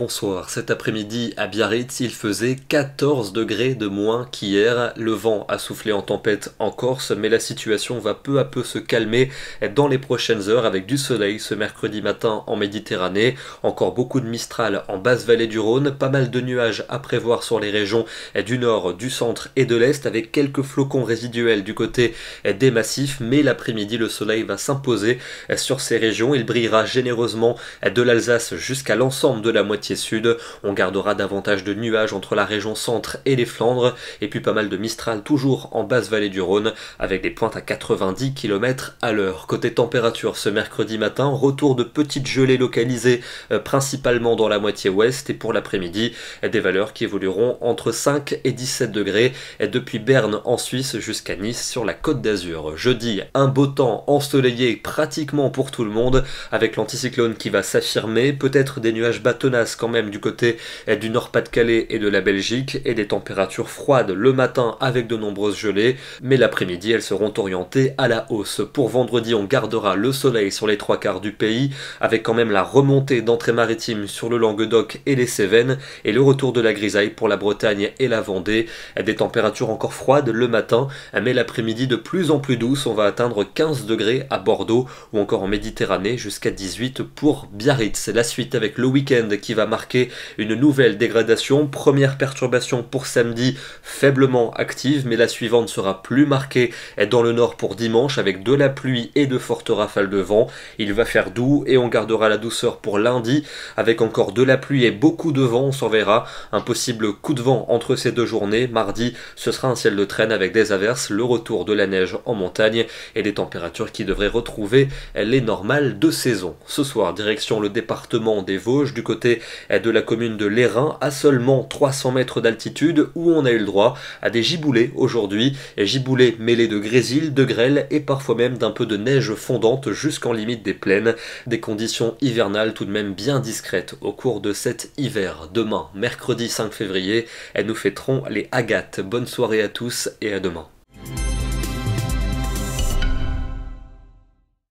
bonsoir. Cet après-midi à Biarritz, il faisait 14 degrés de moins qu'hier. Le vent a soufflé en tempête en Corse, mais la situation va peu à peu se calmer dans les prochaines heures avec du soleil ce mercredi matin en Méditerranée. Encore beaucoup de mistral en basse vallée du Rhône, pas mal de nuages à prévoir sur les régions du nord, du centre et de l'est avec quelques flocons résiduels du côté des massifs, mais l'après-midi le soleil va s'imposer sur ces régions. Il brillera généreusement de l'Alsace jusqu'à l'ensemble de la moitié sud. On gardera davantage de nuages entre la région centre et les Flandres, et puis pas mal de Mistral toujours en basse vallée du Rhône, avec des pointes à 90 km à l'heure. Côté température, ce mercredi matin, retour de petites gelées localisées euh, principalement dans la moitié ouest, et pour l'après-midi, des valeurs qui évolueront entre 5 et 17 degrés, et depuis Berne en Suisse jusqu'à Nice sur la côte d'Azur. Jeudi, un beau temps ensoleillé pratiquement pour tout le monde, avec l'anticyclone qui va s'affirmer, peut-être des nuages bâtonnasses quand même du côté euh, du Nord-Pas-de-Calais et de la Belgique et des températures froides le matin avec de nombreuses gelées, mais l'après-midi elles seront orientées à la hausse. Pour vendredi, on gardera le soleil sur les trois quarts du pays, avec quand même la remontée d'entrée maritime sur le Languedoc et les Cévennes, et le retour de la grisaille pour la Bretagne et la Vendée. Des températures encore froides le matin, mais l'après-midi de plus en plus douce, on va atteindre 15 degrés à Bordeaux ou encore en Méditerranée jusqu'à 18 pour Biarritz. La suite avec le week-end qui va marqué une nouvelle dégradation. Première perturbation pour samedi, faiblement active, mais la suivante sera plus marquée dans le nord pour dimanche avec de la pluie et de fortes rafales de vent. Il va faire doux et on gardera la douceur pour lundi avec encore de la pluie et beaucoup de vent. On verra un possible coup de vent entre ces deux journées. Mardi, ce sera un ciel de traîne avec des averses, le retour de la neige en montagne et des températures qui devraient retrouver les normales de saison. Ce soir, direction le département des Vosges du côté de la commune de Lérin à seulement 300 mètres d'altitude où on a eu le droit à des giboulées aujourd'hui, giboulées mêlées de grésil, de grêle et parfois même d'un peu de neige fondante jusqu'en limite des plaines, des conditions hivernales tout de même bien discrètes au cours de cet hiver. Demain, mercredi 5 février, elles nous fêteront les agates. Bonne soirée à tous et à demain.